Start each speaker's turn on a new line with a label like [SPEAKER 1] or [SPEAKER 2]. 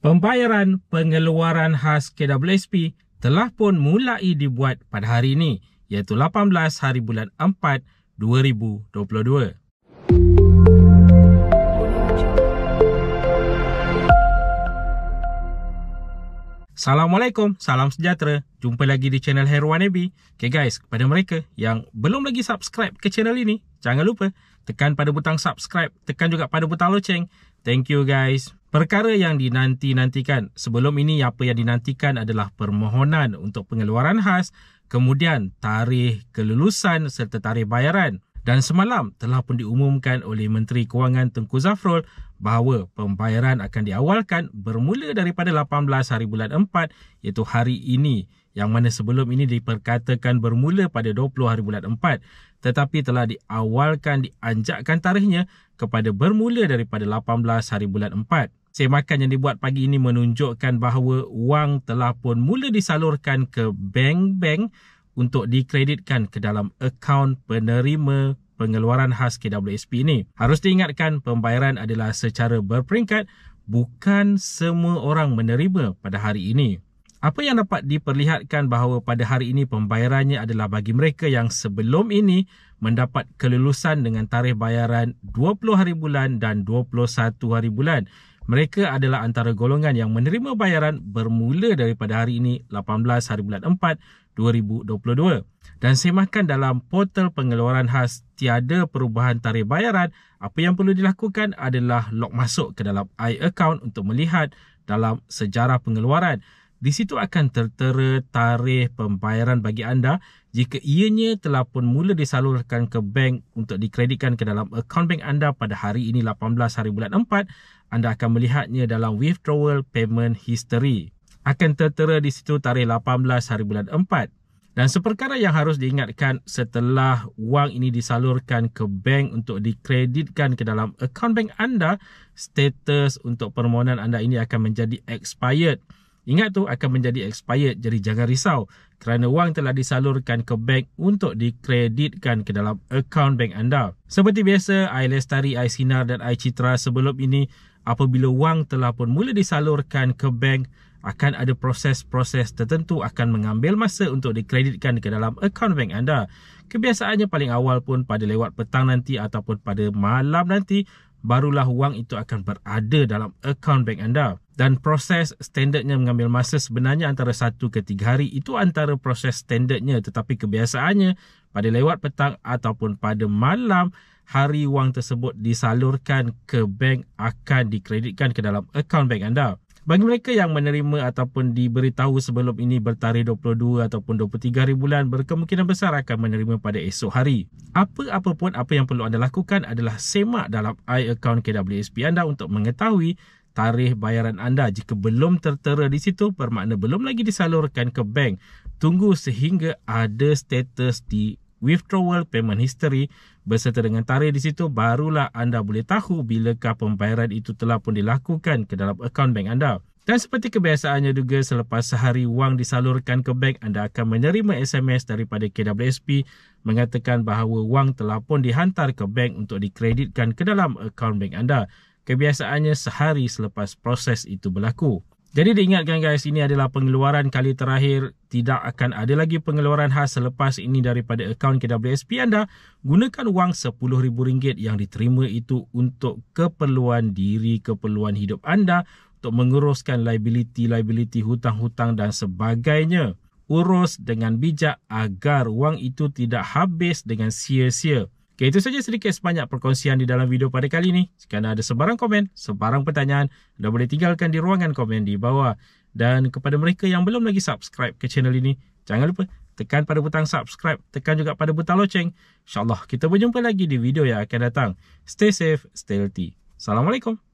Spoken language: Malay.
[SPEAKER 1] pembayaran pengeluaran khas KWSP telah pun mulai dibuat pada hari ini iaitu 18 hari bulan 4 2022. Assalamualaikum, salam sejahtera. Jumpa lagi di channel Herwan Abi. Okay guys, kepada mereka yang belum lagi subscribe ke channel ini, jangan lupa tekan pada butang subscribe, tekan juga pada butang loceng. Thank you guys. Perkara yang dinanti-nantikan sebelum ini apa yang dinantikan adalah permohonan untuk pengeluaran khas, kemudian tarikh kelulusan serta tarikh bayaran. Dan semalam telah pun diumumkan oleh Menteri Kewangan Tengku Zafrul bahawa pembayaran akan diawalkan bermula daripada 18 hari bulan 4 iaitu hari ini yang mana sebelum ini diperkatakan bermula pada 20 hari bulan 4 tetapi telah diawalkan dianjakkan tarikhnya kepada bermula daripada 18 hari bulan semakan yang dibuat pagi ini menunjukkan bahawa wang telah pun mula disalurkan ke bank-bank untuk dikreditkan ke dalam akaun penerima pengeluaran khas KWSP ini. Harus diingatkan pembayaran adalah secara berperingkat bukan semua orang menerima pada hari ini. Apa yang dapat diperlihatkan bahawa pada hari ini pembayarannya adalah bagi mereka yang sebelum ini mendapat kelulusan dengan tarikh bayaran 20 hari bulan dan 21 hari bulan mereka adalah antara golongan yang menerima bayaran bermula daripada hari ini 18 hari bulan 4 2022 dan semakan dalam portal pengeluaran khas tiada perubahan tarikh bayaran apa yang perlu dilakukan adalah log masuk ke dalam iAccount untuk melihat dalam sejarah pengeluaran di situ akan tertera tarikh pembayaran bagi anda jika ianya telah pun mula disalurkan ke bank untuk dikreditkan ke dalam akaun bank anda pada hari ini 18 hari bulan 4, anda akan melihatnya dalam withdrawal payment history. Akan tertera di situ tarikh 18 hari bulan 4. Dan seperkara yang harus diingatkan setelah wang ini disalurkan ke bank untuk dikreditkan ke dalam akaun bank anda, status untuk permohonan anda ini akan menjadi expired. Ingat tu akan menjadi expired jadi jangan risau kerana wang telah disalurkan ke bank untuk dikreditkan ke dalam akaun bank anda. Seperti biasa, iLestari, iSinar dan iCitra sebelum ini apabila wang telah pun mula disalurkan ke bank akan ada proses-proses tertentu akan mengambil masa untuk dikreditkan ke dalam akaun bank anda. Kebiasaannya paling awal pun pada lewat petang nanti ataupun pada malam nanti barulah wang itu akan berada dalam akaun bank anda. Dan proses standardnya mengambil masa sebenarnya antara satu ke tiga hari itu antara proses standardnya tetapi kebiasaannya pada lewat petang ataupun pada malam hari wang tersebut disalurkan ke bank akan dikreditkan ke dalam akaun bank anda. Bagi mereka yang menerima ataupun diberitahu sebelum ini bertarikh 22 ataupun 23 hari bulan, berkemungkinan besar akan menerima pada esok hari. Apa-apa pun, apa yang perlu anda lakukan adalah semak dalam i KWSP anda untuk mengetahui tarikh bayaran anda. Jika belum tertera di situ, bermakna belum lagi disalurkan ke bank. Tunggu sehingga ada status di withdrawal payment history berserta dengan tarikh di situ barulah anda boleh tahu bilakah pembayaran itu telah pun dilakukan ke dalam akaun bank anda. Dan seperti kebiasaannya juga selepas sehari wang disalurkan ke bank anda akan menerima SMS daripada KWSP mengatakan bahawa wang telah pun dihantar ke bank untuk dikreditkan ke dalam akaun bank anda. Kebiasaannya sehari selepas proses itu berlaku. Jadi diingatkan guys, ini adalah pengeluaran kali terakhir. Tidak akan ada lagi pengeluaran khas selepas ini daripada akaun KWSP anda. Gunakan wang RM10,000 yang diterima itu untuk keperluan diri, keperluan hidup anda untuk menguruskan liability-liability hutang-hutang dan sebagainya. Urus dengan bijak agar wang itu tidak habis dengan sia-sia. Okay, itu saja sedikit sebanyak perkongsian di dalam video pada kali ini. Jika ada sebarang komen, sebarang pertanyaan, anda boleh tinggalkan di ruangan komen di bawah. Dan kepada mereka yang belum lagi subscribe ke channel ini, jangan lupa tekan pada butang subscribe, tekan juga pada butang loceng. InsyaAllah kita berjumpa lagi di video yang akan datang. Stay safe, stay healthy. Assalamualaikum.